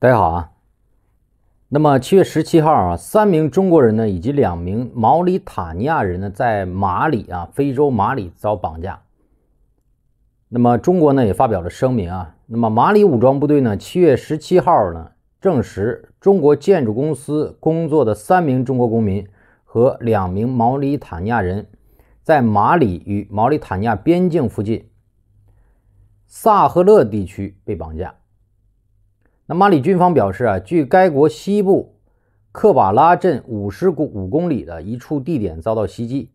大家好啊，那么七月十七号啊，三名中国人呢，以及两名毛里塔尼亚人呢，在马里啊，非洲马里遭绑架。那么中国呢也发表了声明啊，那么马里武装部队呢，七月十七号呢，证实中国建筑公司工作的三名中国公民和两名毛里塔尼亚人在马里与毛里塔尼亚边境附近萨赫勒地区被绑架。那马里军方表示啊，据该国西部克瓦拉镇五十公五公里的一处地点遭到袭击，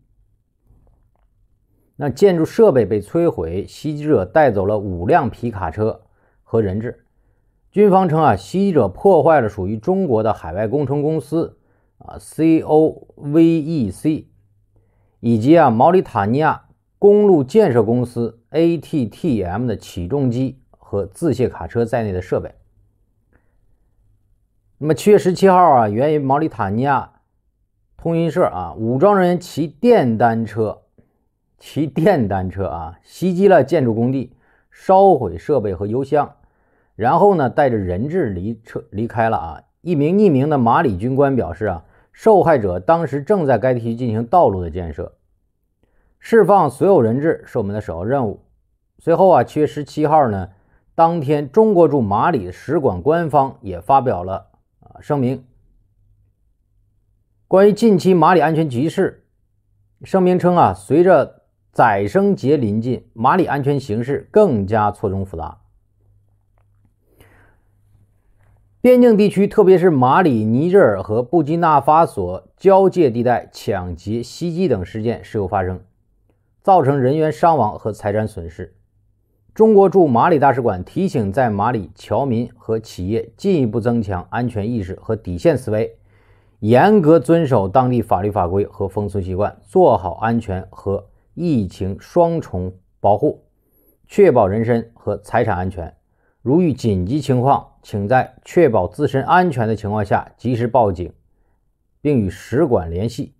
那建筑设备被摧毁，袭击者带走了五辆皮卡车和人质。军方称啊，袭击者破坏了属于中国的海外工程公司啊 C O V E C 以及啊毛里塔尼亚公路建设公司 A T T M 的起重机和自卸卡车在内的设备。那么七月十七号啊，源于毛里塔尼亚通讯社啊，武装人员骑电单车，骑电单车啊，袭击了建筑工地，烧毁设备和油箱，然后呢，带着人质离车离开了啊。一名匿名的马里军官表示啊，受害者当时正在该地区进行道路的建设，释放所有人质是我们的首要任务。随后啊，七月十七号呢，当天中国驻马里使馆官方也发表了。声明：关于近期马里安全局势，声明称啊，随着宰牲节临近，马里安全形势更加错综复杂。边境地区，特别是马里尼日尔和布基纳法索交界地带，抢劫、袭击等事件时有发生，造成人员伤亡和财产损失。中国驻马里大使馆提醒在马里侨民和企业进一步增强安全意识和底线思维，严格遵守当地法律法规和风俗习惯，做好安全和疫情双重保护，确保人身和财产安全。如遇紧急情况，请在确保自身安全的情况下及时报警，并与使馆联系。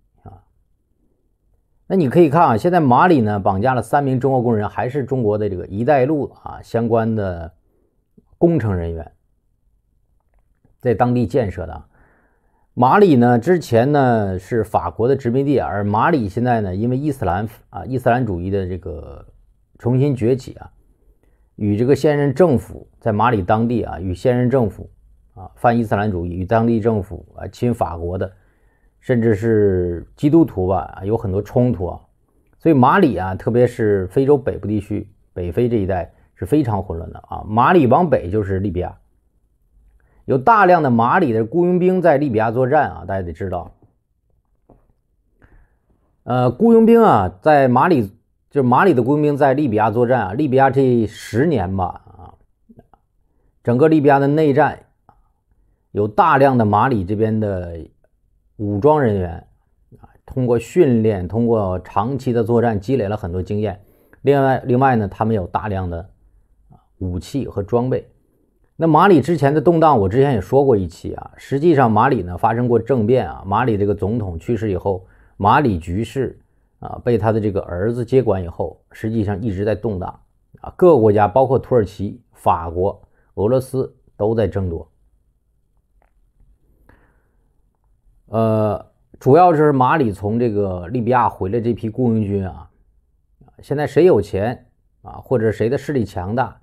那你可以看啊，现在马里呢绑架了三名中国工人，还是中国的这个“一带一路”啊相关的工程人员，在当地建设的。马里呢之前呢是法国的殖民地，而马里现在呢因为伊斯兰啊伊斯兰主义的这个重新崛起啊，与这个现任政府在马里当地啊与现任政府啊反伊斯兰主义与当地政府啊亲法国的。甚至是基督徒吧，有很多冲突啊，所以马里啊，特别是非洲北部地区、北非这一带是非常混乱的啊。马里往北就是利比亚，有大量的马里的雇佣兵在利比亚作战啊。大家得知道，呃，雇佣兵啊，在马里就是马里的雇佣兵在利比亚作战啊。利比亚这十年吧，啊，整个利比亚的内战，有大量的马里这边的。武装人员啊，通过训练，通过长期的作战，积累了很多经验。另外，另外呢，他们有大量的武器和装备。那马里之前的动荡，我之前也说过一期啊。实际上，马里呢发生过政变啊。马里这个总统去世以后，马里局势啊被他的这个儿子接管以后，实际上一直在动荡啊。各个国家，包括土耳其、法国、俄罗斯，都在争夺。呃，主要是马里从这个利比亚回来这批雇佣军啊，现在谁有钱啊，或者谁的势力强大，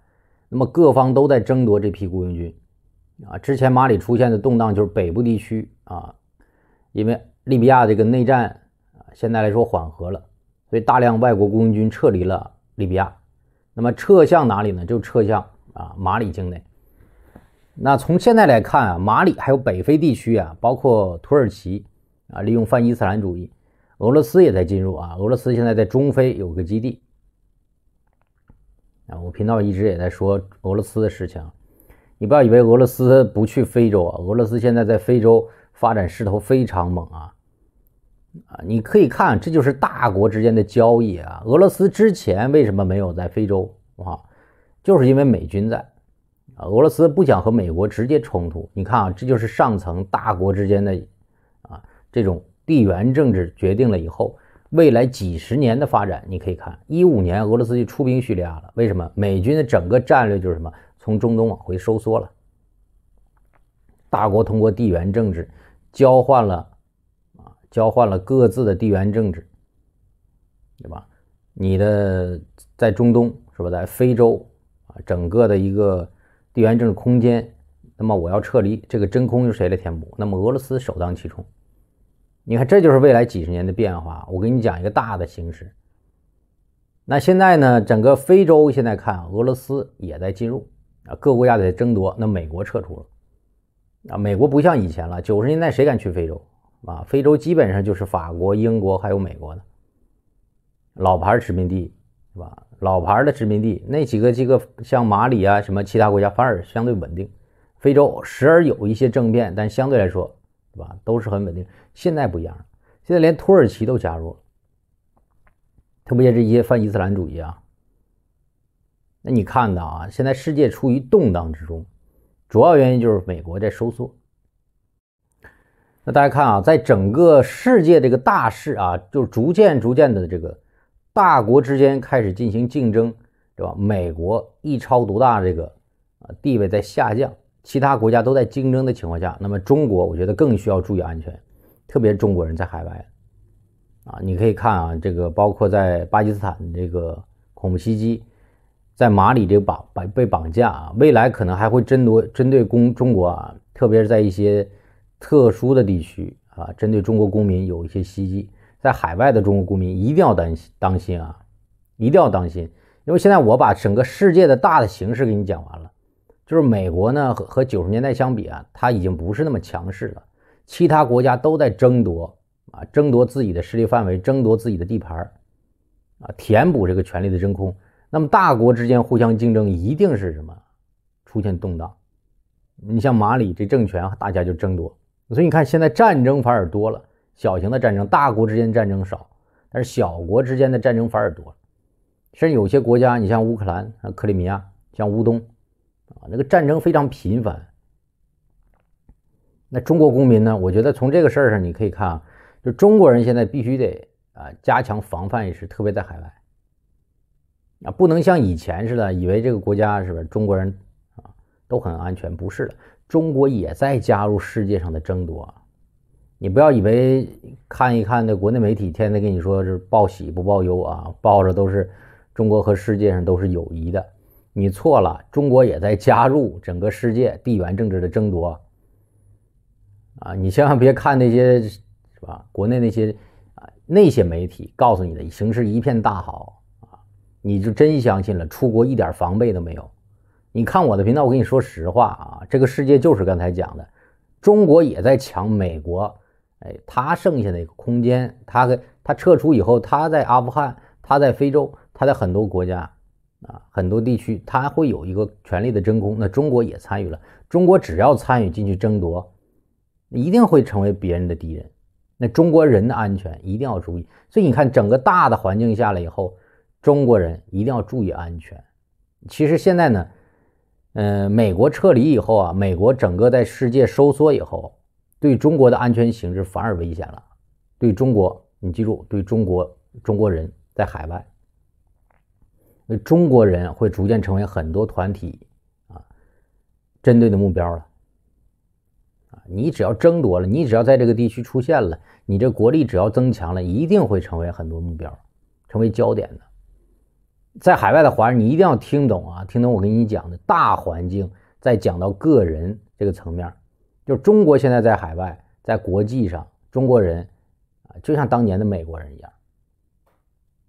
那么各方都在争夺这批雇佣军啊。之前马里出现的动荡就是北部地区啊，因为利比亚这个内战啊，现在来说缓和了，所以大量外国雇佣军撤离了利比亚，那么撤向哪里呢？就撤向啊马里境内。那从现在来看啊，马里还有北非地区啊，包括土耳其啊，利用泛伊斯兰主义，俄罗斯也在进入啊。俄罗斯现在在中非有个基地啊。我频道一直也在说俄罗斯的事情，你不要以为俄罗斯不去非洲啊，俄罗斯现在在非洲发展势头非常猛啊啊！你可以看，这就是大国之间的交易啊。俄罗斯之前为什么没有在非洲啊？就是因为美军在。啊，俄罗斯不想和美国直接冲突。你看啊，这就是上层大国之间的，啊，这种地缘政治决定了以后未来几十年的发展。你可以看，一五年俄罗斯就出兵叙利亚了。为什么？美军的整个战略就是什么？从中东往回收缩了。大国通过地缘政治交换了，啊，交换了各自的地缘政治，对吧？你的在中东是吧？在非洲啊，整个的一个。地缘政治空间，那么我要撤离，这个真空由谁来填补？那么俄罗斯首当其冲。你看，这就是未来几十年的变化。我给你讲一个大的形势。那现在呢，整个非洲现在看，俄罗斯也在进入啊，各国家在争夺。那美国撤出了啊，美国不像以前了，九十年代谁敢去非洲啊？非洲基本上就是法国、英国还有美国的老牌殖民地，是吧？老牌的殖民地那几个，几个像马里啊，什么其他国家反而相对稳定。非洲时而有一些政变，但相对来说，对吧，都是很稳定。现在不一样，了，现在连土耳其都加入了，特别是一些泛伊斯兰主义啊。那你看到啊，现在世界处于动荡之中，主要原因就是美国在收缩。那大家看啊，在整个世界这个大势啊，就逐渐、逐渐的这个。大国之间开始进行竞争，对吧？美国一超独大，这个啊地位在下降，其他国家都在竞争的情况下，那么中国我觉得更需要注意安全，特别中国人在海外，啊，你可以看啊，这个包括在巴基斯坦这个恐怖袭击，在马里这个绑被被绑架，啊，未来可能还会争夺针对公中国啊，特别是在一些特殊的地区啊，针对中国公民有一些袭击。在海外的中国公民一定要担心，当心啊！一定要当心，因为现在我把整个世界的大的形势给你讲完了，就是美国呢和和九十年代相比啊，它已经不是那么强势了，其他国家都在争夺啊，争夺自己的势力范围，争夺自己的地盘啊，填补这个权力的真空。那么大国之间互相竞争，一定是什么出现动荡？你像马里这政权，大家就争夺，所以你看现在战争反而多了。小型的战争，大国之间战争少，但是小国之间的战争反而多，甚至有些国家，你像乌克兰啊、克里米亚、像乌东啊，那个战争非常频繁。那中国公民呢？我觉得从这个事儿上你可以看啊，就中国人现在必须得啊加强防范意识，特别在海外，啊不能像以前似的，以为这个国家是不是中国人啊都很安全，不是的，中国也在加入世界上的争夺啊。你不要以为看一看那国内媒体天天跟你说是报喜不报忧啊，报着都是中国和世界上都是友谊的，你错了，中国也在加入整个世界地缘政治的争夺啊！你千万别看那些是吧？国内那些啊那些媒体告诉你的形势一片大好啊，你就真相信了，出国一点防备都没有。你看我的频道，我跟你说实话啊，这个世界就是刚才讲的，中国也在抢美国。哎，他剩下的一个空间，他跟他撤出以后，他在阿富汗，他在非洲，他在很多国家，啊，很多地区，他会有一个权力的真空。那中国也参与了，中国只要参与进去争夺，一定会成为别人的敌人。那中国人的安全一定要注意。所以你看，整个大的环境下来以后，中国人一定要注意安全。其实现在呢，嗯，美国撤离以后啊，美国整个在世界收缩以后。对中国的安全形势反而危险了。对中国，你记住，对中国，中国人在海外，中国人会逐渐成为很多团体啊针对的目标了。啊，你只要争夺了，你只要在这个地区出现了，你这国力只要增强了，一定会成为很多目标，成为焦点的。在海外的华人，你一定要听懂啊，听懂我跟你讲的大环境，再讲到个人这个层面。就中国现在在海外，在国际上，中国人，啊，就像当年的美国人一样。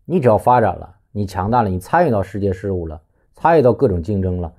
你只要发展了，你强大了，你参与到世界事务了，参与到各种竞争了。